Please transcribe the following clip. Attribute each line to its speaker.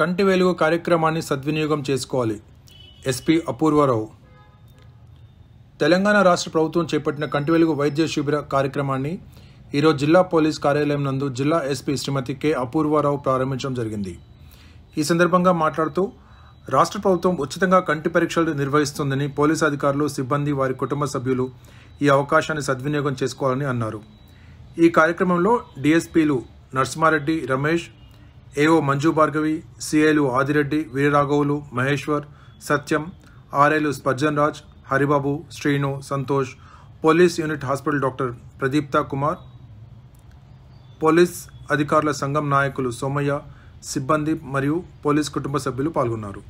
Speaker 1: కంటి వెలుగు కార్యక్రమాన్ని సద్వినియోగం చేసుకోవాలి ఎస్పీ అపూర్వరావు తెలంగాణ రాష్ట్ర ప్రభుత్వం చేపట్టిన కంటి వెలుగు వైద్య శిబిర కార్యక్రమాన్ని ఈరోజు జిల్లా పోలీస్ కార్యాలయం నందు జిల్లా ఎస్పీ శ్రీమతి కె అపూర్వారావు ప్రారంభించడం జరిగింది ఈ సందర్భంగా మాట్లాడుతూ రాష్ట్ర ప్రభుత్వం ఉచితంగా కంటి పరీక్షలు నిర్వహిస్తుందని పోలీసు అధికారులు సిబ్బంది వారి కుటుంబ సభ్యులు ఈ అవకాశాన్ని సద్వినియోగం చేసుకోవాలని అన్నారు ఈ కార్యక్రమంలో డిఎస్పీలు నరసింహారెడ్డి రమేష్ ఏఓ మంజు భార్గవి సిఐలు ఆదిరెడ్డి వీరరాఘవులు మహేశ్వర్ సత్యం ఆర్ఐలు స్పజ్జన్ Raj Haribabu Srinu Santosh police unit hospital doctor Pradeepta Kumar police అధికారుల సంఘం నాయకులు సోమయ్య సిబ్బంది మరియు పోలీస్ కుటుంబ సభ్యులు పాల్గొన్నారు